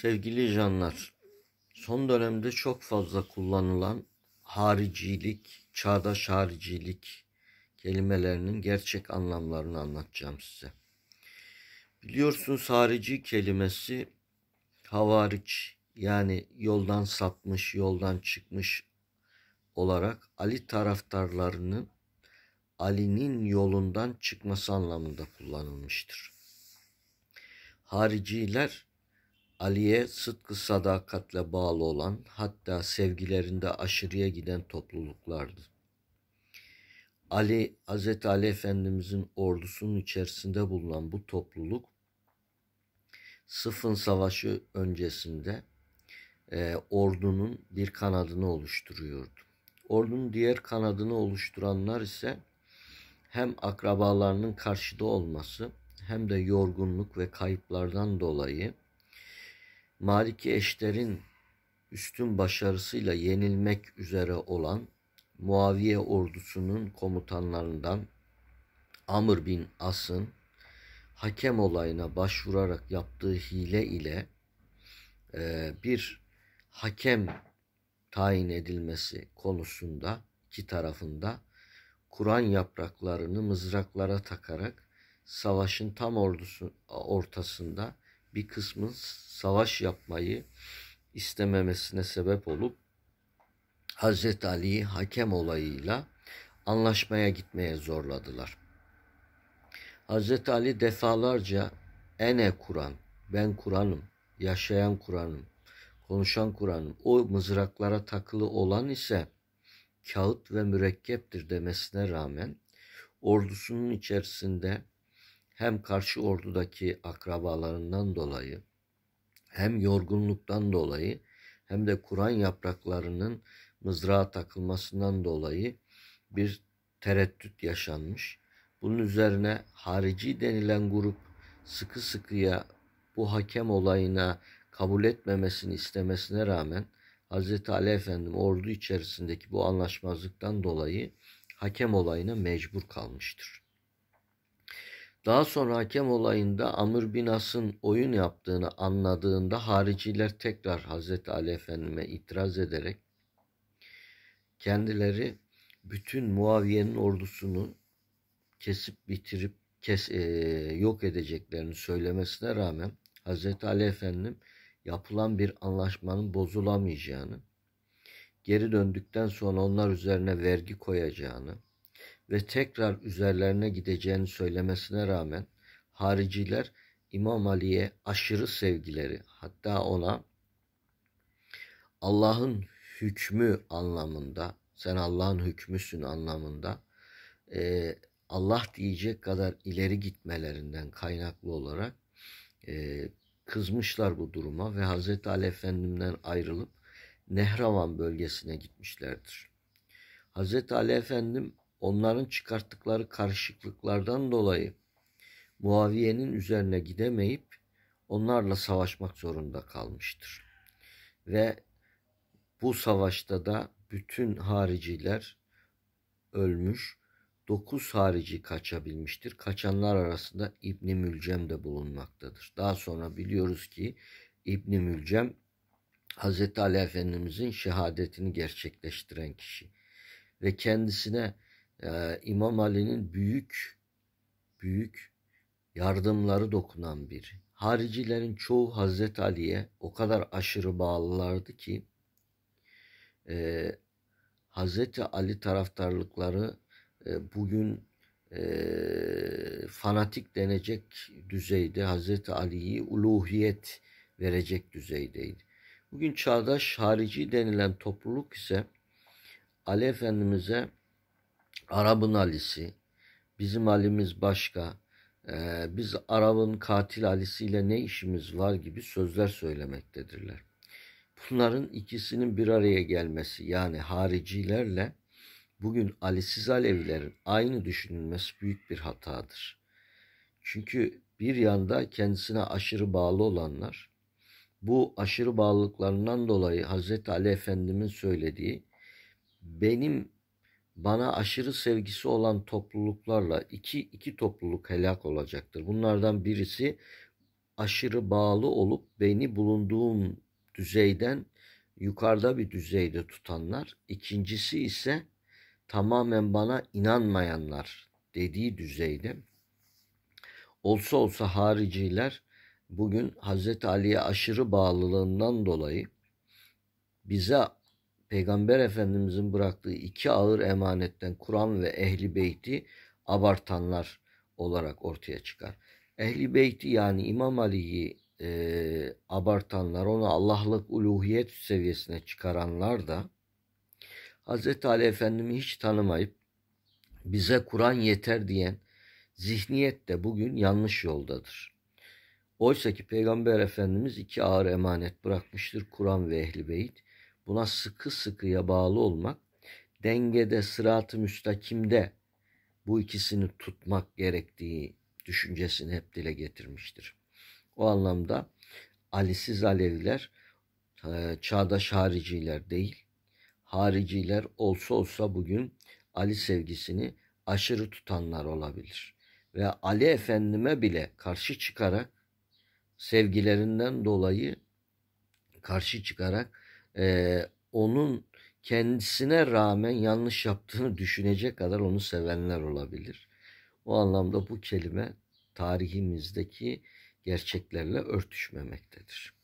Sevgili canlar, son dönemde çok fazla kullanılan haricilik, çağdaş haricilik kelimelerinin gerçek anlamlarını anlatacağım size. Biliyorsunuz harici kelimesi havariç yani yoldan sapmış, yoldan çıkmış olarak Ali taraftarlarının Ali'nin yolundan çıkması anlamında kullanılmıştır. Hariciler Ali'ye sıdkı sadakatle bağlı olan hatta sevgilerinde aşırıya giden topluluklardı. Ali, Hz. Ali Efendimizin ordusunun içerisinde bulunan bu topluluk Sıfın Savaşı öncesinde e, ordunun bir kanadını oluşturuyordu. Ordunun diğer kanadını oluşturanlar ise hem akrabalarının karşıda olması hem de yorgunluk ve kayıplardan dolayı Maliki eşlerin üstün başarısıyla yenilmek üzere olan Muaviye ordusunun komutanlarından Amr bin As'ın hakem olayına başvurarak yaptığı hile ile e, bir hakem tayin edilmesi konusunda iki tarafında Kur'an yapraklarını mızraklara takarak savaşın tam ordusu ortasında bir kısmın savaş yapmayı istememesine sebep olup Hazreti Ali'yi hakem olayıyla anlaşmaya gitmeye zorladılar. Hazreti Ali defalarca ene Kur'an, ben Kur'an'ım, yaşayan Kur'an'ım, konuşan Kur'an'ım, o mızraklara takılı olan ise kağıt ve mürekkeptir demesine rağmen ordusunun içerisinde hem karşı ordudaki akrabalarından dolayı hem yorgunluktan dolayı hem de Kur'an yapraklarının mızrağa takılmasından dolayı bir tereddüt yaşanmış. Bunun üzerine harici denilen grup sıkı sıkıya bu hakem olayına kabul etmemesini istemesine rağmen Hz. Ali Efendim ordu içerisindeki bu anlaşmazlıktan dolayı hakem olayına mecbur kalmıştır. Daha sonra hakem olayında Amr bin As'ın oyun yaptığını anladığında hariciler tekrar Hazreti Ali Efendim'e itiraz ederek kendileri bütün Muaviye'nin ordusunu kesip bitirip kes, e, yok edeceklerini söylemesine rağmen Hazreti Ali Efendim yapılan bir anlaşmanın bozulamayacağını, geri döndükten sonra onlar üzerine vergi koyacağını, ve tekrar üzerlerine gideceğini söylemesine rağmen hariciler İmam Ali'ye aşırı sevgileri hatta ona Allah'ın hükmü anlamında sen Allah'ın hükmüsün anlamında e, Allah diyecek kadar ileri gitmelerinden kaynaklı olarak e, kızmışlar bu duruma ve Hz. Ali Efendim'den ayrılıp Nehravan bölgesine gitmişlerdir. Hz. Ali Efendim onların çıkarttıkları karışıklıklardan dolayı Muaviye'nin üzerine gidemeyip onlarla savaşmak zorunda kalmıştır. Ve bu savaşta da bütün hariciler ölmüş, 9 harici kaçabilmiştir. Kaçanlar arasında İbni Mülcem de bulunmaktadır. Daha sonra biliyoruz ki İbni Mülcem Hz. Ali Efendimizin şehadetini gerçekleştiren kişi ve kendisine ee, İmam Ali'nin büyük büyük yardımları dokunan bir, Haricilerin çoğu Hazreti Ali'ye o kadar aşırı bağlılardı ki e, Hazreti Ali taraftarlıkları e, bugün e, fanatik denecek düzeyde Hazreti Ali'yi uluhiyet verecek düzeydeydi. Bugün çağdaş harici denilen topluluk ise Ali Efendimiz'e Arap'ın Ali'si, bizim Ali'miz başka, ee, biz Arap'ın katil Ali'siyle ne işimiz var gibi sözler söylemektedirler. Bunların ikisinin bir araya gelmesi yani haricilerle bugün Ali'siz Alevilerin aynı düşünülmesi büyük bir hatadır. Çünkü bir yanda kendisine aşırı bağlı olanlar, bu aşırı bağlılıklarından dolayı Hz. Ali Efendim'in söylediği benim bana aşırı sevgisi olan topluluklarla iki, iki topluluk helak olacaktır. Bunlardan birisi aşırı bağlı olup beni bulunduğum düzeyden yukarıda bir düzeyde tutanlar. İkincisi ise tamamen bana inanmayanlar dediği düzeyde. Olsa olsa hariciler bugün Hz. Ali'ye aşırı bağlılığından dolayı bize Peygamber Efendimizin bıraktığı iki ağır emanetten Kur'an ve Ehli Beyti abartanlar olarak ortaya çıkar. Ehli Beyti yani İmam Ali'yi e, abartanlar, onu Allah'lık uluhiyet seviyesine çıkaranlar da Hz. Ali Efendim'i hiç tanımayıp bize Kur'an yeter diyen zihniyet de bugün yanlış yoldadır. Oysa ki Peygamber Efendimiz iki ağır emanet bırakmıştır Kur'an ve Ehli Beyt buna sıkı sıkıya bağlı olmak, dengede, sırat-ı müstakimde bu ikisini tutmak gerektiği düşüncesini hep dile getirmiştir. O anlamda Alisiz Aleviler e, çağdaş hariciler değil, hariciler olsa olsa bugün Ali sevgisini aşırı tutanlar olabilir. Ve Ali Efendime bile karşı çıkarak sevgilerinden dolayı karşı çıkarak e, onun kendisine rağmen yanlış yaptığını düşünecek kadar onu sevenler olabilir. O anlamda bu kelime tarihimizdeki gerçeklerle örtüşmemektedir.